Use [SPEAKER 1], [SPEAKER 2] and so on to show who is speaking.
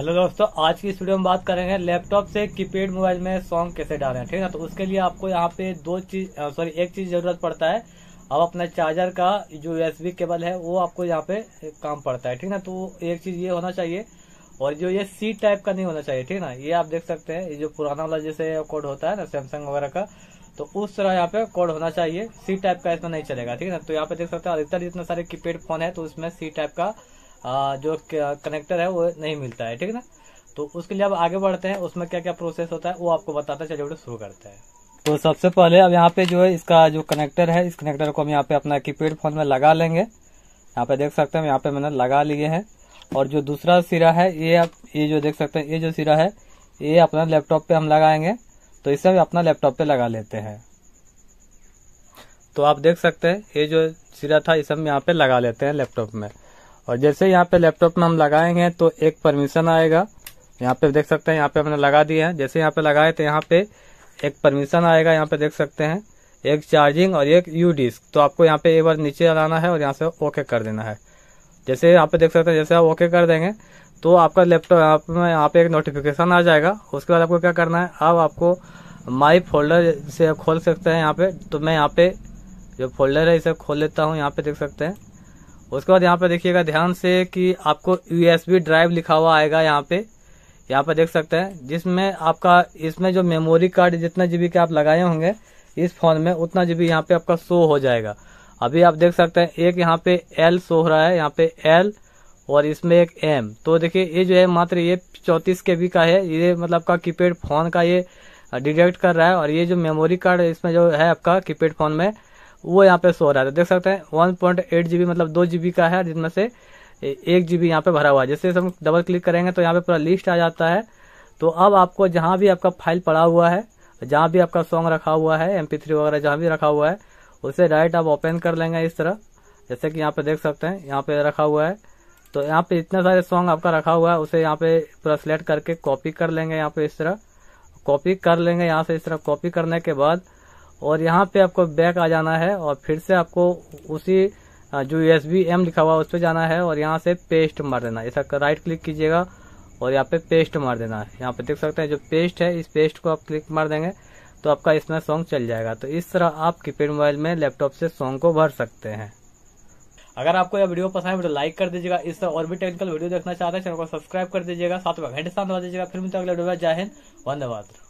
[SPEAKER 1] hello दोस्तों आज की स्टूडियो में बात करेंगे लैपटॉप से कीपैड मोबाइल में सॉन्ग कैसे डालें ठीक है ना तो उसके लिए आपको यहाँ पे दो चीज सॉरी एक चीज जरूरत पड़ता है अब अपना चार्जर का जो यूएसबी केबल है वो आपको यहाँ पे काम पड़ता है ठीक ना तो एक चीज ये होना चाहिए और जो ये सी टाइप का नहीं होना चाहिए ठीक ना ये आप देख सकते हैं ये जो पुराना वाला जैसे कोड होता है ना सैमसंग वगैरह का तो उस तरह यहाँ पे कोड होना चाहिए सी टाइप का इसमें नहीं चलेगा ठीक है ना तो यहाँ पे देख सकते हैं अधिकतर जितने सारे कीपैड फोन है तो उसमें सी टाइप का जो कनेक्टर है वो नहीं मिलता है ठीक है ना तो उसके लिए अब आगे बढ़ते हैं उसमें क्या क्या प्रोसेस होता है वो आपको बताता है चलिए वीडियो शुरू करते हैं तो सबसे पहले अब यहाँ पे जो है इसका जो कनेक्टर है इस कनेक्टर को हम यहाँ पे अपना कीपैड फोन में लगा लेंगे यहाँ पे देख सकते हैं यहाँ पे मैंने लगा लिए हैं और जो दूसरा सिरा है ये आप ये जो देख सकते हैं ये जो सिरा है ये अपना लैपटॉप पे हम लगाएंगे तो इसे हम अपना लैपटॉप पे लगा लेते हैं तो आप देख सकते हैं ये जो सिरा था इसे हम यहाँ पे लगा लेते हैं लैपटॉप में और जैसे यहाँ पे लैपटॉप में हम लगाएंगे तो एक परमिशन आएगा यहाँ पे देख सकते हैं यहाँ पे हमने लगा दिया है जैसे यहाँ पे लगाए तो यहाँ पे एक परमिशन आएगा यहाँ पे देख सकते हैं एक चार्जिंग और एक यू डिस्क तो आपको यहाँ पे एक बार नीचे लाना है और यहाँ से ओके कर देना है जैसे यहाँ पे देख सकते हैं जैसे आप ओके कर देंगे तो आपका लैपटॉप आप में यहाँ पे एक नोटिफिकेशन आ जाएगा उसके बाद आपको क्या करना है अब आपको माई फोल्डर से खोल सकते हैं यहाँ पे तो मैं यहाँ पे जो फोल्डर है इसे खोल लेता हूँ यहाँ पे देख सकते हैं उसके बाद यहाँ पे देखिएगा ध्यान से कि आपको यूएसबी ड्राइव लिखा हुआ आएगा यहाँ पे यहाँ पे देख सकते हैं जिसमें आपका इसमें जो मेमोरी कार्ड जितना जीबी के आप लगाए होंगे इस फोन में उतना जीबी यहाँ पे आपका शो हो जाएगा अभी आप देख सकते हैं एक यहाँ पे एल शो हो रहा है यहाँ पे एल और इसमें एक एम तो देखिए ये जो है मात्र ये चौतीस के बी का है ये मतलब आपका कीपैड फोन का ये डिटेक्ट कर रहा है और ये जो मेमोरी कार्ड इसमें जो है आपका कीपैड फोन में वो यहाँ पे सो रहा है तो देख सकते हैं वन पॉइंट एट जीबी मतलब दो जीबी का है जिसमें से एक जीबी यहाँ पे भरा हुआ है जैसे हम डबल क्लिक करेंगे तो यहाँ पे पूरा लिस्ट आ जाता है तो अब आपको जहां भी आपका फाइल पड़ा हुआ है जहां भी आपका सॉन्ग रखा हुआ है एम वगैरह जहां भी रखा हुआ है उसे राइट आप ओपन कर लेंगे इस तरह जैसे कि यहाँ पे देख सकते हैं यहाँ पे रखा हुआ है तो यहाँ पे इतने सारे सॉन्ग आपका रखा हुआ है उसे यहाँ पे पूरा सिलेक्ट करके कॉपी कर लेंगे यहाँ पे इस तरह कॉपी कर लेंगे यहाँ से इस तरह कॉपी करने के बाद और यहाँ पे आपको बैक आ जाना है और फिर से आपको उसी जो एस बी एम लिखा हुआ है उस पर जाना है और यहाँ से पेस्ट मार देना ऐसा राइट क्लिक कीजिएगा और यहाँ पे पेस्ट मार देना है यहाँ पे देख सकते हैं जो पेस्ट है इस पेस्ट को आप क्लिक मार देंगे तो आपका इसमें सॉन्ग चल जाएगा तो इस तरह आप कीपेड मोबाइल में लैपटॉप से सॉन्ग को भर सकते हैं अगर आपको यह वीडियो पसंद है तो लाइक कर दीजिएगा इस तरह और भी टेक्निकल वीडियो देखना चाहते हैं चैनल को सब्सक्राइब कर दीजिएगा साथ में घंटे साथ दीजिएगा फिर मुझे अगले वीडियो में जय हिंद धन्यवाद